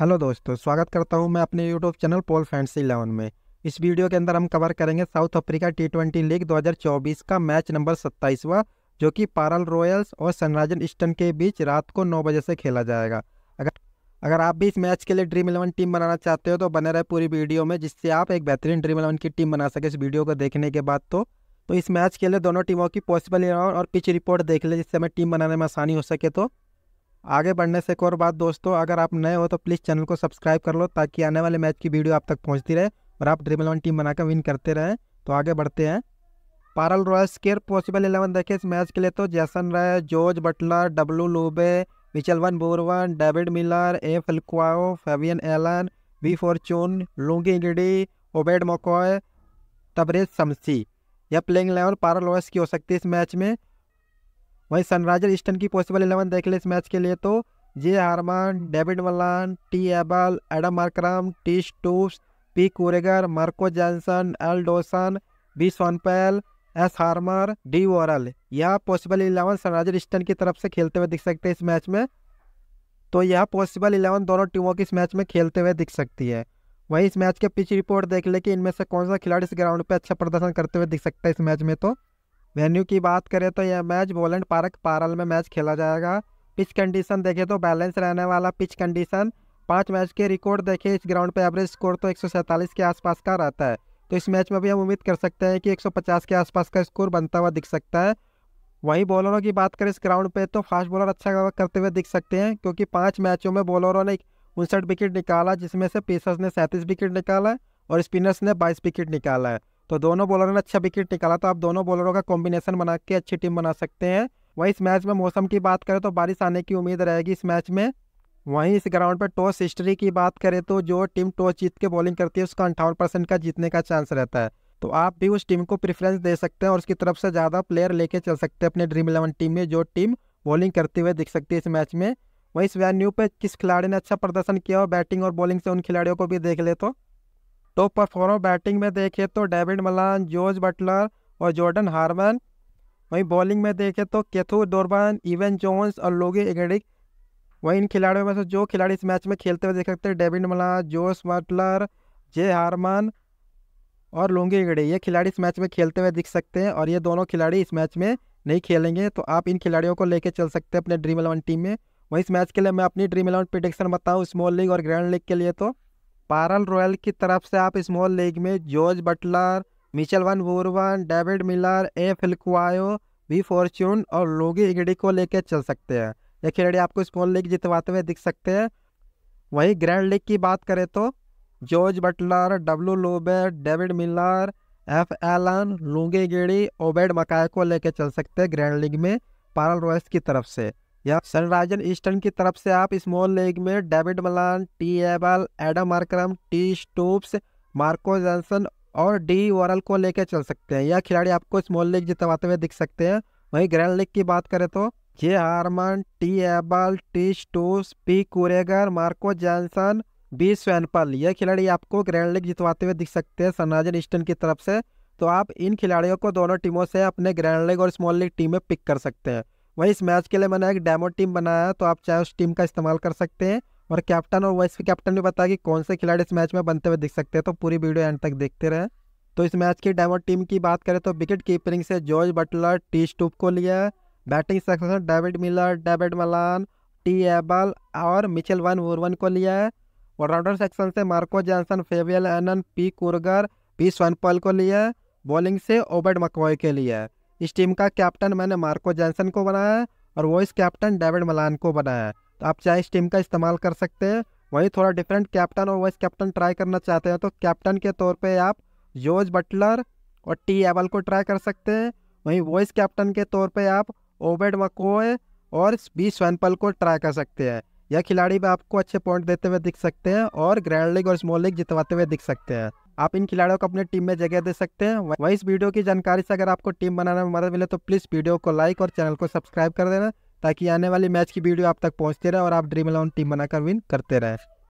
hello दोस्तों स्वागत करता हूं मैं अपने YouTube channel Pole Fans Eleven में इस वीडियो के अंदर हम कवर करेंगे South Africa T twenty league 2024 का मैच नंबर सत्ताईसवा जो कि पारल रॉयल्स और सनराइजर ईस्टर्न के बीच रात को नौ बजे से खेला जाएगा अगर अगर आप भी इस मैच के लिए ड्रीम इलेवन टीम बनाना चाहते हो तो बने रहे पूरी वीडियो में जिससे आप एक बेहतरीन ड्रीम इलेवन की टीम बना सके इस वीडियो को देखने के बाद तो तो इस मैच के लिए दोनों टीमों की पॉसिबल और पिच रिपोर्ट देख ले जिससे हमें टीम बनाने में आसानी हो सके तो आगे बढ़ने से एक और बात दोस्तों अगर आप नए हो तो प्लीज़ चैनल को सब्सक्राइब कर लो ताकि आने वाले मैच की वीडियो आप तक पहुँचती रहे और आप ड्रीम इलेवन टीम बनाकर विन करते रहें तो आगे बढ़ते हैं पारल रॉयल्स के पॉसिबल इलेवन देखें इस मैच के लिए तो Jason Roy George Buttler W Lubbe Mitchell van बोरवन David Miller A Phehlukwayo Fabian Allen V Fortuin Lungi गिडी ओबेड मोकॉय तबरेज शमसी यह प्लेइंग इलेवन पारल रॉयल्स की हो सकती है इस मैच में वहीं सनराइजर ईस्टर्न की पॉसिबल इलेवन देख लें इस मैच के लिए तो J Hermann David Malan T Abell Adam Markram T Stubbs P Kruger Marco Jansen L Dawson B Swanepoel S Harmer D Worrall यह पॉसिबल इलेवन सनराइजर ईस्टर्न की तरफ से खेलते हुए दिख सकते हैं इस मैच में तो यह पॉसिबल इलेवन दोनों टीमों की इस मैच में खेलते हुए दिख सकती है वहीं इस मैच के पिच रिपोर्ट देख ले कि इनमें से कौन सा खिलाड़ी इस ग्राउंड पर अच्छा प्रदर्शन करते हुए दिख सकता है इस मैच में तो वेन्यू की बात करें तो यह मैच बोलेंड पार्क पारल में मैच खेला जाएगा पिच कंडीशन देखें तो बैलेंस रहने वाला पिच कंडीशन पाँच मैच के रिकॉर्ड देखें इस ग्राउंड पे एवरेज स्कोर तो एक के आसपास का रहता है तो इस मैच में भी हम उम्मीद कर सकते हैं कि 150 के आसपास का स्कोर बनता हुआ दिख सकता है वहीं बॉलरों की बात करें इस ग्राउंड पे तो फास्ट बॉलर अच्छा करते हुए दिख सकते हैं क्योंकि पाँच मैचों में बॉलरों ने उनसठ विकेट निकाला जिसमें से पेसर्स ने सैंतीस विकेट निकाला और स्पिनर्स ने बाईस विकेट निकाला है तो दोनों बॉलरों ने अच्छा विकेट निकाला तो आप दोनों बॉलरों का कॉम्बिनेशन बना के अच्छी टीम बना सकते हैं वहीं इस मैच में मौसम की बात करें तो बारिश आने की उम्मीद रहेगी इस मैच में वहीं इस ग्राउंड पर टॉस हिस्ट्री की बात करें तो जो टीम टॉस जीत के बॉलिंग करती है उसका अंठावन परसेंट का जीतने का चांस रहता है तो आप भी उस टीम को प्रेफरेंस दे सकते हैं और उसकी तरफ से ज़्यादा प्लेयर लेके चल सकते हैं अपने ड्रीम इलेवन टीम में जो टीम बॉलिंग करते हुए दिख सकती है इस मैच में वहीं इस वेन्यू पर किस खिलाड़ी ने अच्छा प्रदर्शन किया और बैटिंग और बॉलिंग से उन खिलाड़ियों को भी देख ले तो टॉप परफॉर्मर बैटिंग में देखे तो डेविड मलान जॉर्ज बटलर और जॉर्डन हार्मन वहीं बॉलिंग में देखे तो केथू डोरबान इवन जोन्स और लोगे एगेडिक वहीं इन खिलाड़ियों में से जो खिलाड़ी इस मैच में खेलते हुए देख सकते हैं David Malan Jos Butler J Hermann और लोंगे गड़े ये खिलाड़ी इस मैच में खेलते हुए दिख सकते हैं और ये दोनों खिलाड़ी इस मैच में नहीं खेलेंगे तो आप इन खिलाड़ियों को लेकर चल सकते हैं अपने ड्रीम इलेवन टीम में वहीं इस मैच के लिए मैं अपनी ड्रीम इलेवन प्रिडिक्शन बताऊँ स्मॉल लीग और ग्रैंड लीग के लिए तो पारल रॉयल की तरफ से आप स्मॉल लीग में जॉर्ज बटलर मिचल वन बोरवन David Miller A फिल्कुआयो we Fortune और लोगी इगड़ी को लेकर चल सकते हैं ये खिलाड़ी आपको स्मॉल लीग जितवाते हुए दिख सकते हैं वहीं ग्रैंड लीग की बात करें तो George Buttler W Lubbe David Miller F Allen Lungi गिड़ी ओबेड मकाय को लेकर चल सकते हैं ग्रैंड लीग में पारल रॉयल्स की तरफ से या सनराइजर ईस्टर्न की तरफ से आप स्मॉल लेग में David Malan T Abell Adam Markram T Stubbs Marco Jansen और डी वॉरल को लेकर चल सकते हैं यह खिलाड़ी आपको स्मॉल लीग जितवाते हुए दिख सकते हैं वहीं ग्रैंड लीग की बात करें तो J Hermann T Abell T Stubbs P Kruger Marco Jansen B Swanepoel यह खिलाड़ी आपको ग्रैंड लीग जितवाते हुए दिख सकते हैं सनराइजर ईस्टर्न की तरफ से तो आप इन खिलाड़ियों को दोनों टीमों से अपने ग्रैंड लीग और स्मॉल लीग टीम में पिक कर सकते हैं वही इस मैच के लिए मैंने एक डेमो टीम बनाया तो आप चाहे उस टीम का इस्तेमाल कर सकते हैं और कैप्टन और वाइस कैप्टन भी बताया कि कौन से खिलाड़ी इस मैच में बनते हुए दिख सकते हैं तो पूरी वीडियो एंड तक देखते रहें तो इस मैच की डेमो टीम की बात करें तो विकेट कीपरिंग से जॉर्ज बटलर टी स्टूप को लिया है batting section David Miller David Malan T Abell और मिचेल वन वन को लिया है ऑलराउंडर सेक्शन से Marco Jansen Fabian Allen P Kruger P Swanepoel को लिया है बॉलिंग से ओबेड मकवाई के लिए है इस टीम का कैप्टन मैंने मार्को जैनसन को बनाया है और वॉइस कैप्टन डेविड मलान को बनाया है तो आप चाहे इस टीम का इस्तेमाल कर सकते हैं वहीं थोड़ा डिफरेंट कैप्टन और वाइस कैप्टन ट्राई करना चाहते हैं तो कैप्टन के तौर पे आप जोज बटलर और टी एवल को ट्राई कर सकते हैं वहीं वॉइस कैप्टन के तौर पे आप ओबेड मकोए और बी स्वैनपल को ट्राई कर सकते हैं यह खिलाड़ी भी आपको अच्छे पॉइंट देते हुए दिख सकते हैं और ग्रैंड लीग और स्मॉल लीग जितवाते हुए दिख सकते हैं आप इन खिलाड़ियों को अपने टीम में जगह दे सकते हैं वही इस वीडियो की जानकारी से अगर आपको टीम बनाने में मदद मिले तो प्लीज़ वीडियो को लाइक और चैनल को सब्सक्राइब कर देना ताकि आने वाली मैच की वीडियो आप तक पहुंचते रहे और आप ड्रीम इलेवन टीम बनाकर विन करते रहें